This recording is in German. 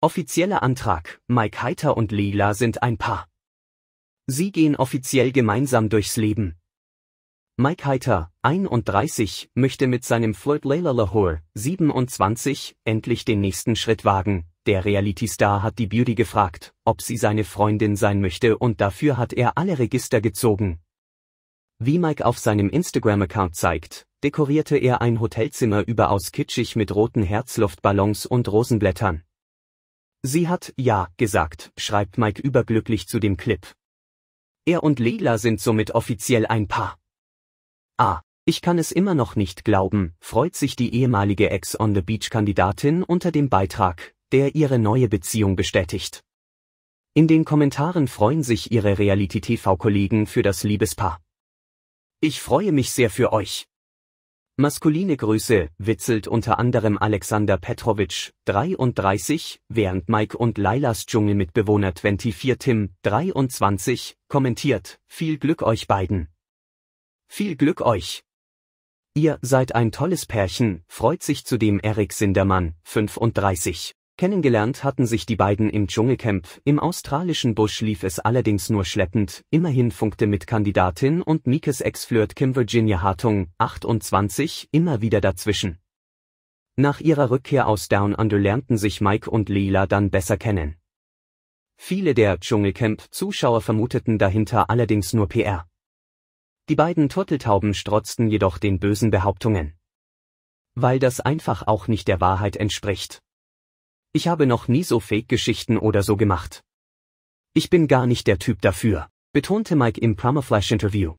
Offizieller Antrag. Mike Heiter und Lila sind ein Paar. Sie gehen offiziell gemeinsam durchs Leben. Mike Heiter, 31, möchte mit seinem Flirt Layla Lahore, 27, endlich den nächsten Schritt wagen. Der Reality-Star hat die Beauty gefragt, ob sie seine Freundin sein möchte und dafür hat er alle Register gezogen. Wie Mike auf seinem Instagram-Account zeigt, dekorierte er ein Hotelzimmer überaus kitschig mit roten Herzluftballons und Rosenblättern. Sie hat Ja gesagt, schreibt Mike überglücklich zu dem Clip. Er und Leila sind somit offiziell ein Paar. Ah, ich kann es immer noch nicht glauben, freut sich die ehemalige Ex-on-the-Beach-Kandidatin unter dem Beitrag, der ihre neue Beziehung bestätigt. In den Kommentaren freuen sich ihre Reality-TV-Kollegen für das Liebespaar. Ich freue mich sehr für euch. Maskuline Grüße, witzelt unter anderem Alexander Petrovic, 33, während Mike und Lailas Dschungelmitbewohner 24 Tim, 23, kommentiert, viel Glück euch beiden. Viel Glück euch. Ihr seid ein tolles Pärchen, freut sich zudem Erik Sindermann, 35. Kennengelernt hatten sich die beiden im Dschungelcamp, im australischen Busch lief es allerdings nur schleppend, immerhin funkte mit Kandidatin und Mikes Ex-Flirt Kim Virginia Hartung, 28, immer wieder dazwischen. Nach ihrer Rückkehr aus Down Under lernten sich Mike und Leila dann besser kennen. Viele der Dschungelcamp-Zuschauer vermuteten dahinter allerdings nur PR. Die beiden Turteltauben strotzten jedoch den bösen Behauptungen. Weil das einfach auch nicht der Wahrheit entspricht. Ich habe noch nie so Fake-Geschichten oder so gemacht. Ich bin gar nicht der Typ dafür, betonte Mike im Plummerflash-Interview.